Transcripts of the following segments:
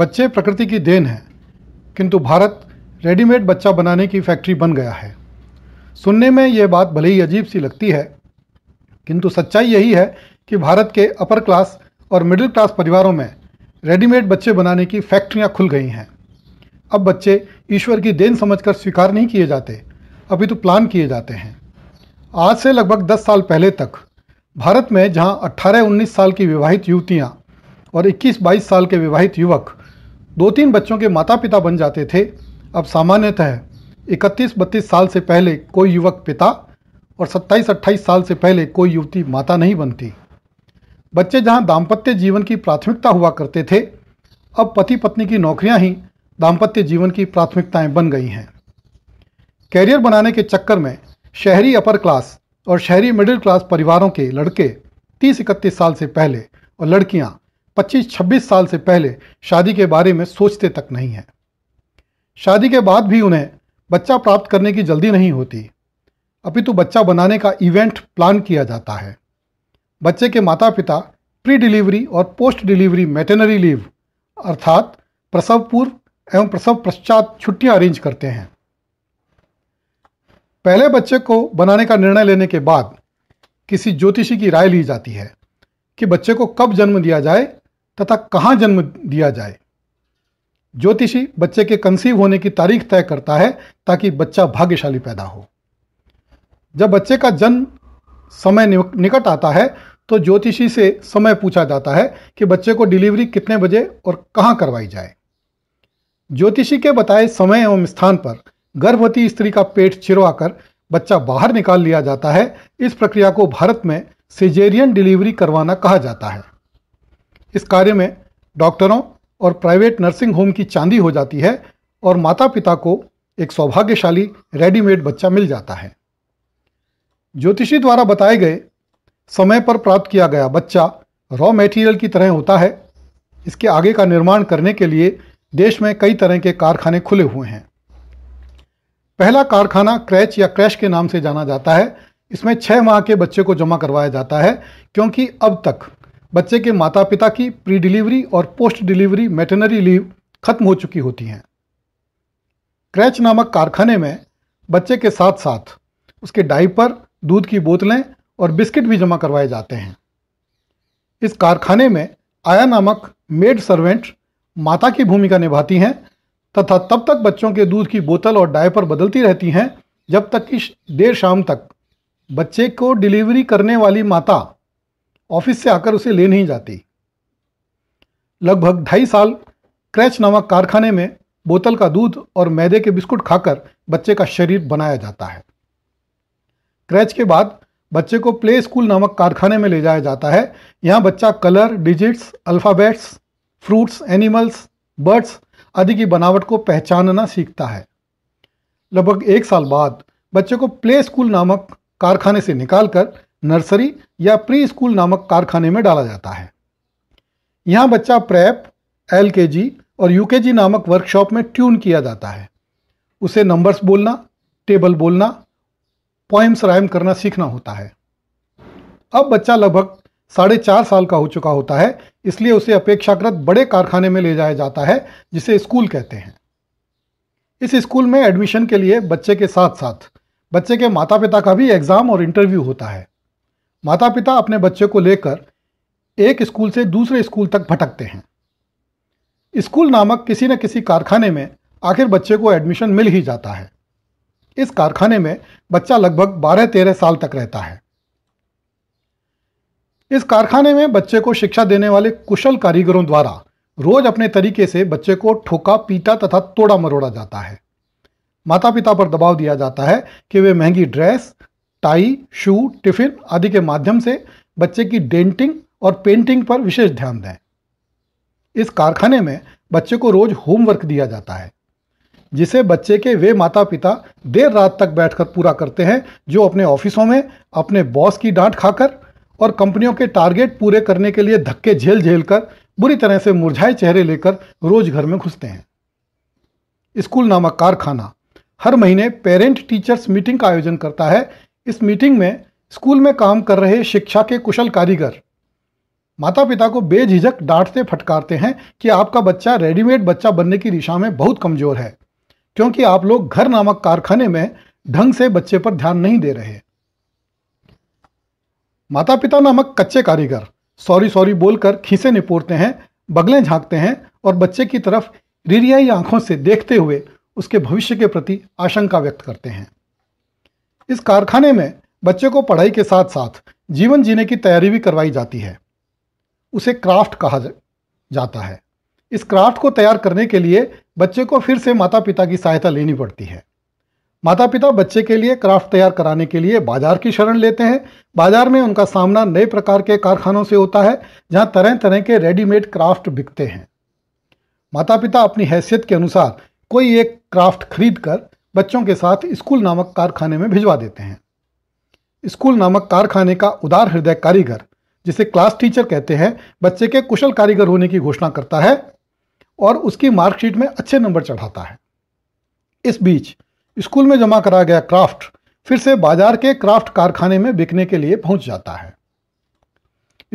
बच्चे प्रकृति की देन है किंतु भारत रेडीमेड बच्चा बनाने की फैक्ट्री बन गया है सुनने में यह बात भले ही अजीब सी लगती है किंतु सच्चाई यही है कि भारत के अपर क्लास और मिडिल क्लास परिवारों में रेडीमेड बच्चे बनाने की फैक्ट्रियां खुल गई हैं अब बच्चे ईश्वर की देन समझकर स्वीकार नहीं किए जाते अभी तो प्लान किए जाते हैं आज से लगभग 10 साल पहले तक भारत में जहां 18-19 साल की विवाहित युवतियां और 21-22 साल के विवाहित युवक दो तीन बच्चों के माता पिता बन जाते थे अब सामान्यतः इकतीस बत्तीस साल से पहले कोई युवक पिता और सत्ताईस अट्ठाईस साल से पहले कोई युवती माता नहीं बनती बच्चे जहाँ दाम्पत्य जीवन की प्राथमिकता हुआ करते थे अब पति पत्नी की नौकरियाँ ही दाम्पत्य जीवन की प्राथमिकताएं बन गई हैं कैरियर बनाने के चक्कर में शहरी अपर क्लास और शहरी मिडिल क्लास परिवारों के लड़के तीस इकतीस साल से पहले और लड़कियाँ 25-26 साल से पहले शादी के बारे में सोचते तक नहीं हैं शादी के बाद भी उन्हें बच्चा प्राप्त करने की जल्दी नहीं होती अपितु बच्चा बनाने का इवेंट प्लान किया जाता है बच्चे के माता पिता प्री डिलीवरी और पोस्ट डिलीवरी मेटेनरी लीव अर्थात प्रसव पूर्व एवं प्रसव पश्चात छुट्टियां अरेंज करते हैं पहले बच्चे को बनाने का निर्णय लेने के बाद किसी ज्योतिषी की राय ली जाती है कि बच्चे को कब जन्म दिया जाए तथा कहाँ जन्म दिया जाए ज्योतिषी बच्चे के कंसीव होने की तारीख तय करता है ताकि बच्चा भाग्यशाली पैदा हो जब बच्चे का जन्म समय निकट आता है तो ज्योतिषी से समय पूछा जाता है कि बच्चे को डिलीवरी कितने बजे और कहाँ करवाई जाए ज्योतिषी के बताए समय एवं स्थान पर गर्भवती स्त्री का पेट चिरवाकर बच्चा बाहर निकाल लिया जाता है इस प्रक्रिया को भारत में सिजेरियन डिलीवरी करवाना कहा जाता है इस कार्य में डॉक्टरों और प्राइवेट नर्सिंग होम की चांदी हो जाती है और माता पिता को एक सौभाग्यशाली रेडीमेड बच्चा मिल जाता है ज्योतिषी द्वारा बताए गए समय पर प्राप्त किया गया बच्चा रॉ मटेरियल की तरह होता है इसके आगे का निर्माण करने के लिए देश में कई तरह के कारखाने खुले हुए हैं पहला कारखाना क्रैच या क्रैश के नाम से जाना जाता है इसमें छः माह के बच्चे को जमा करवाया जाता है क्योंकि अब तक बच्चे के माता पिता की प्री डिलीवरी और पोस्ट डिलीवरी मेटनरी लीव खत्म हो चुकी होती हैं क्रैच नामक कारखाने में बच्चे के साथ साथ उसके डाइपर दूध की बोतलें और बिस्किट भी जमा करवाए जाते हैं इस कारखाने में आया नामक मेड सर्वेंट माता की भूमिका निभाती हैं तथा तब तक बच्चों के दूध की बोतल और डायपर बदलती रहती हैं जब तक कि देर शाम तक बच्चे को डिलीवरी करने वाली माता ऑफिस से आकर उसे ले नहीं जाती लगभग ढाई साल क्रैच नामक कारखाने में बोतल का दूध और मैदे के बिस्कुट खाकर बच्चे का शरीर बनाया जाता है क्रैच के बाद बच्चे को प्ले स्कूल नामक कारखाने में ले जाया जाता है यहाँ बच्चा colour digits alphabets fruits animals birds आदि की बनावट को पहचानना सीखता है लगभग एक साल बाद बच्चे को प्ले स्कूल नामक कारखाने से निकालकर नर्सरी या प्री स्कूल नामक कारखाने में डाला जाता है यहाँ बच्चा प्रेप एल और यू नामक वर्कशॉप में ट्यून किया जाता है उसे नंबर्स बोलना टेबल बोलना पॉइंट्स राइम करना सीखना होता है अब बच्चा लगभग साढ़े चार साल का हो चुका होता है इसलिए उसे अपेक्षाकृत बड़े कारखाने में ले जाया जाता है जिसे स्कूल कहते हैं इस स्कूल में एडमिशन के लिए बच्चे के साथ साथ बच्चे के माता पिता का भी एग्ज़ाम और इंटरव्यू होता है माता पिता अपने बच्चे को लेकर एक स्कूल से दूसरे स्कूल तक भटकते हैं स्कूल नामक किसी न किसी कारखाने में आखिर बच्चे को एडमिशन मिल ही जाता है इस कारखाने में बच्चा लगभग 12-13 साल तक रहता है इस कारखाने में बच्चे को शिक्षा देने वाले कुशल कारीगरों द्वारा रोज अपने तरीके से बच्चे को ठोका पीटा तथा तोड़ा मरोड़ा जाता है माता पिता पर दबाव दिया जाता है कि वे महंगी ड्रेस टाई शू टिफिन आदि के माध्यम से बच्चे की डेंटिंग और पेंटिंग पर विशेष ध्यान दें इस कारखाने में बच्चे को रोज होमवर्क दिया जाता है जिसे बच्चे के वे माता पिता देर रात तक बैठकर पूरा करते हैं जो अपने ऑफिसों में अपने बॉस की डांट खाकर और कंपनियों के टारगेट पूरे करने के लिए धक्के झेल झेल कर बुरी तरह से मुरझाए चेहरे लेकर रोज घर में घुसते हैं स्कूल नामक कारखाना हर महीने पेरेंट टीचर्स मीटिंग का आयोजन करता है इस मीटिंग में स्कूल में काम कर रहे शिक्षा के कुशल कारीगर माता पिता को बेझिझक डांटते फटकारते हैं कि आपका बच्चा रेडीमेड बच्चा बनने की दिशा में बहुत कमज़ोर है क्योंकि आप लोग घर नामक कारखाने में ढंग से बच्चे पर ध्यान नहीं दे रहे माता पिता नामक कच्चे कारीगर सॉरी सॉरी बोलकर खीसे निपोरते हैं बगलें झांकते हैं और बच्चे की तरफ रिरियाई आंखों से देखते हुए उसके भविष्य के प्रति आशंका व्यक्त करते हैं इस कारखाने में बच्चे को पढ़ाई के साथ साथ जीवन जीने की तैयारी भी करवाई जाती है उसे क्राफ्ट कहा जाता है इस क्राफ्ट को तैयार करने के लिए बच्चे को फिर से माता पिता की सहायता लेनी पड़ती है माता पिता बच्चे के लिए क्राफ्ट तैयार कराने के लिए बाजार की शरण लेते हैं बाजार में उनका सामना नए प्रकार के कारखानों से होता है जहाँ तरह तरह के रेडीमेड क्राफ्ट बिकते हैं माता पिता अपनी हैसियत के अनुसार कोई एक क्राफ्ट खरीद कर बच्चों के साथ स्कूल नामक कारखाने में भिजवा देते हैं स्कूल नामक कारखाने का उदार हृदय कारीगर जिसे क्लास टीचर कहते हैं बच्चे के कुशल कारीगर होने की घोषणा करता है और उसकी मार्कशीट में अच्छे नंबर चढ़ाता है इस बीच स्कूल में जमा करा गया क्राफ्ट फिर से बाजार के क्राफ्ट कारखाने में बिकने के लिए पहुंच जाता है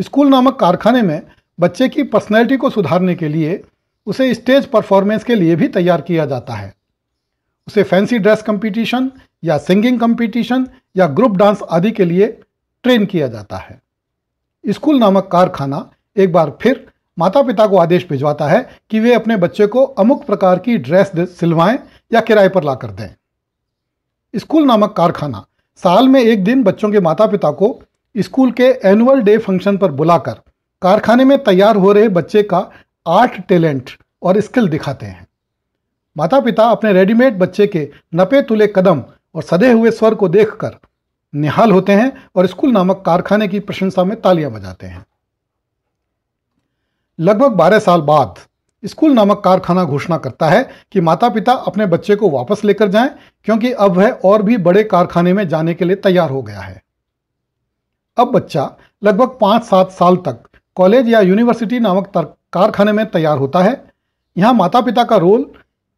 स्कूल नामक कारखाने में बच्चे की पर्सनैलिटी को सुधारने के लिए उसे स्टेज परफॉर्मेंस के लिए भी तैयार किया जाता है उसे फैंसी ड्रेस कंपटीशन या सिंगिंग कंपटीशन या ग्रुप डांस आदि के लिए ट्रेन किया जाता है स्कूल नामक कारखाना एक बार फिर माता पिता को आदेश भिजवाता है कि वे अपने बच्चे को अमुक प्रकार की ड्रेस सिलवाएं या किराए पर ला कर दें स्कूल नामक कारखाना साल में एक दिन बच्चों के माता पिता को स्कूल के एनुअल डे फंक्शन पर बुलाकर कारखाने में तैयार हो रहे बच्चे का आर्ट टैलेंट और स्किल दिखाते हैं माता पिता अपने रेडीमेड बच्चे के नपे तुले कदम और सदे हुए स्वर को देखकर निहाल होते हैं और स्कूल नामक कारखाने की प्रशंसा में तालियां बजाते हैं लगभग बारह साल बाद स्कूल नामक कारखाना घोषणा करता है कि माता पिता अपने बच्चे को वापस लेकर जाएं क्योंकि अब वह और भी बड़े कारखाने में जाने के लिए तैयार हो गया है अब बच्चा लगभग पाँच सात साल तक कॉलेज या यूनिवर्सिटी नामक कारखाने में तैयार होता है यहाँ माता पिता का रोल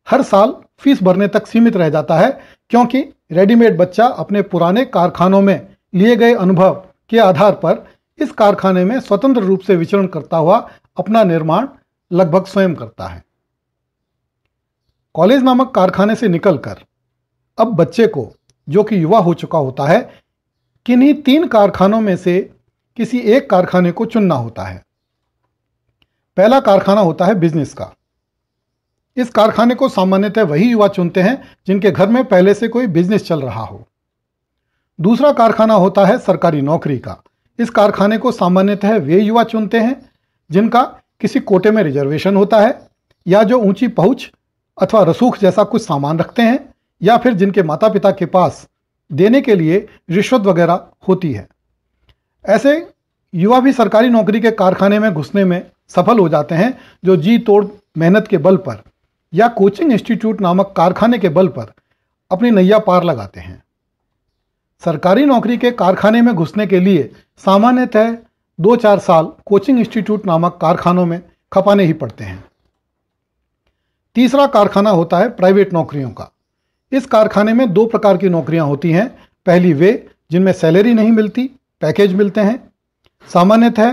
हर साल फीस भरने तक सीमित रह जाता है क्योंकि रेडीमेड बच्चा अपने पुराने कारखानों में लिए गए अनुभव के आधार पर इस कारखाने में स्वतंत्र रूप से विचरण करता हुआ अपना निर्माण लगभग स्वयं करता है कॉलेज नामक कारखाने से निकलकर अब बच्चे को जो कि युवा हो चुका होता है किन्हीं तीन कारखानों में से किसी एक कारखाने को चुनना होता है पहला कारखाना होता है बिजनेस का इस कारखाने को सामान्यतः वही युवा चुनते हैं जिनके घर में पहले से कोई बिजनेस चल रहा हो दूसरा कारखाना होता है सरकारी नौकरी का इस कारखाने को सामान्यतः वे युवा चुनते हैं जिनका किसी कोटे में रिजर्वेशन होता है या जो ऊंची पहुँच अथवा रसूख जैसा कुछ सामान रखते हैं या फिर जिनके माता पिता के पास देने के लिए रिश्वत वगैरह होती है ऐसे युवा भी सरकारी नौकरी के कारखाने में घुसने में सफल हो जाते हैं जो जी तोड़ मेहनत के बल पर या कोचिंग इंस्टीट्यूट नामक कारखाने के बल पर अपनी नैया पार लगाते हैं सरकारी नौकरी के कारखाने में घुसने के लिए सामान्यतः दो चार साल कोचिंग इंस्टीट्यूट नामक कारखानों में खपाने ही पड़ते हैं तीसरा कारखाना होता है प्राइवेट नौकरियों का इस कारखाने में दो प्रकार की नौकरियां होती हैं पहली वे जिनमें सैलरी नहीं मिलती पैकेज मिलते हैं सामान्यतः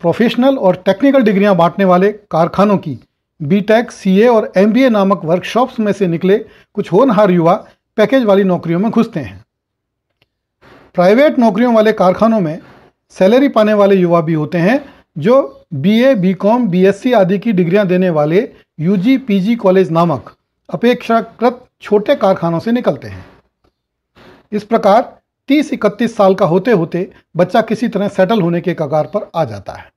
प्रोफेशनल और टेक्निकल डिग्रियां बांटने वाले कारखानों की बी टेक सी और एम नामक वर्कशॉप्स में से निकले कुछ होनहार युवा पैकेज वाली नौकरियों में घुसते हैं प्राइवेट नौकरियों वाले कारखानों में सैलरी पाने वाले युवा भी होते हैं जो बीए, बीकॉम, बीएससी आदि की डिग्रियां देने वाले यूजी, पीजी कॉलेज नामक अपेक्षाकृत छोटे कारखानों से निकलते हैं इस प्रकार 30-31 साल का होते होते बच्चा किसी तरह सेटल होने के कगार पर आ जाता है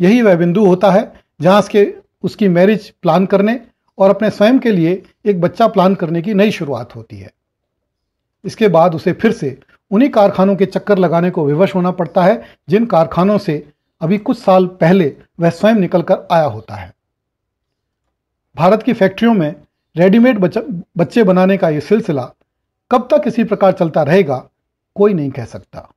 यही वह बिंदु होता है जहाँ इसके उसकी मैरिज प्लान करने और अपने स्वयं के लिए एक बच्चा प्लान करने की नई शुरुआत होती है इसके बाद उसे फिर से उन्हीं कारखानों के चक्कर लगाने को विवश होना पड़ता है जिन कारखानों से अभी कुछ साल पहले वह स्वयं निकल कर आया होता है भारत की फैक्ट्रियों में रेडीमेड बच्चे बनाने का यह सिलसिला कब तक इसी प्रकार चलता रहेगा कोई नहीं कह सकता